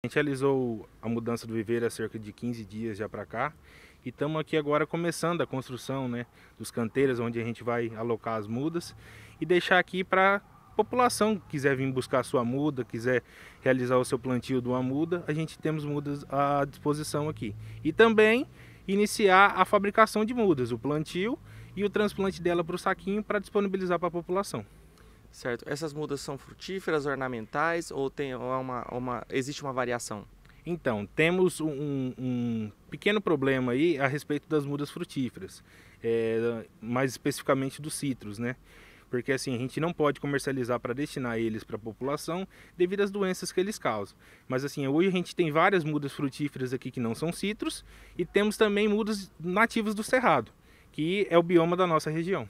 A gente realizou a mudança do viveiro há cerca de 15 dias já para cá e estamos aqui agora começando a construção né, dos canteiros onde a gente vai alocar as mudas e deixar aqui para população que quiser vir buscar sua muda, quiser realizar o seu plantio de uma muda, a gente temos mudas à disposição aqui. E também iniciar a fabricação de mudas, o plantio e o transplante dela para o saquinho para disponibilizar para a população. Certo. Essas mudas são frutíferas, ornamentais ou tem é uma, uma existe uma variação? Então, temos um, um, pequeno problema aí a respeito das mudas frutíferas, é, mais especificamente dos citros, né? Porque assim, a gente não pode comercializar para destinar eles para a população devido às doenças que eles causam. Mas assim, hoje a gente tem várias mudas frutíferas aqui que não são citros e temos também mudas nativas do Cerrado, que é o bioma da nossa região.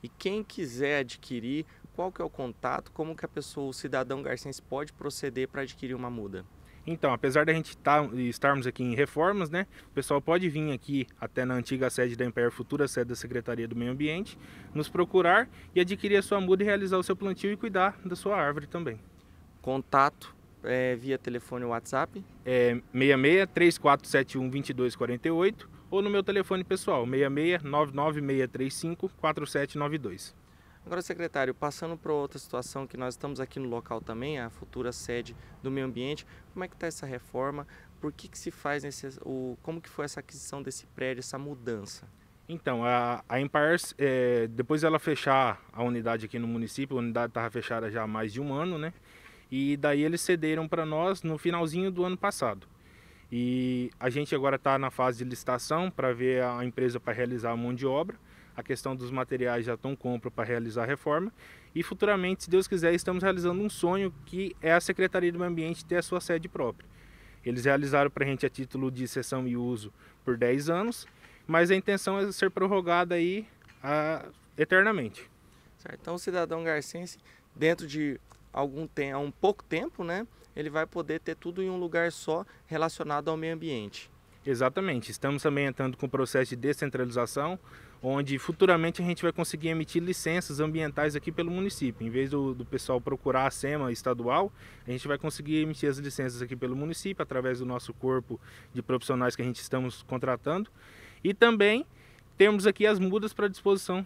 E quem quiser adquirir qual que é o contato, como que a pessoa, o cidadão garcense pode proceder para adquirir uma muda? Então, apesar da gente tá, estarmos aqui em reformas, né? O pessoal pode vir aqui até na antiga sede da Empire, futura sede da Secretaria do Meio Ambiente, nos procurar e adquirir a sua muda e realizar o seu plantio e cuidar da sua árvore também. Contato é, via telefone ou WhatsApp? É 66 3471 2248 ou no meu telefone pessoal, 66 99635 4792. Agora, secretário, passando para outra situação que nós estamos aqui no local também, a futura sede do meio ambiente, como é que está essa reforma? Por que, que se faz nesse, o, como que foi essa aquisição desse prédio, essa mudança? Então, a, a Empire, é, depois ela fechar a unidade aqui no município, a unidade estava fechada já há mais de um ano, né? E daí eles cederam para nós no finalzinho do ano passado. E a gente agora está na fase de licitação para ver a empresa para realizar a mão de obra a questão dos materiais já estão compra para realizar a reforma. E futuramente, se Deus quiser, estamos realizando um sonho que é a Secretaria do Meio Ambiente ter a sua sede própria. Eles realizaram para a gente a título de sessão e uso por 10 anos, mas a intenção é ser prorrogada aí eternamente. Certo. Então, o cidadão garcense, dentro de algum tempo, um pouco tempo, né, ele vai poder ter tudo em um lugar só relacionado ao meio ambiente. Exatamente. Estamos também entrando com o processo de descentralização, onde futuramente a gente vai conseguir emitir licenças ambientais aqui pelo município. Em vez do, do pessoal procurar a SEMA estadual, a gente vai conseguir emitir as licenças aqui pelo município, através do nosso corpo de profissionais que a gente estamos contratando. E também temos aqui as mudas para disposição